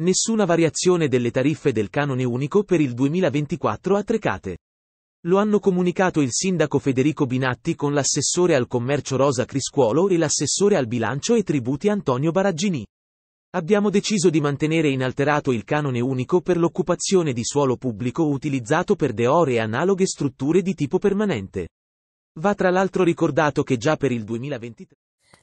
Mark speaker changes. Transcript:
Speaker 1: Nessuna variazione delle tariffe del canone unico per il 2024 a Trecate. Lo hanno comunicato il sindaco Federico Binatti con l'assessore al commercio Rosa Criscuolo e l'assessore al bilancio e tributi Antonio Baraggini. Abbiamo deciso di mantenere inalterato il canone unico per l'occupazione di suolo pubblico utilizzato per deore e analoghe strutture di tipo permanente. Va tra l'altro ricordato che già per il 2023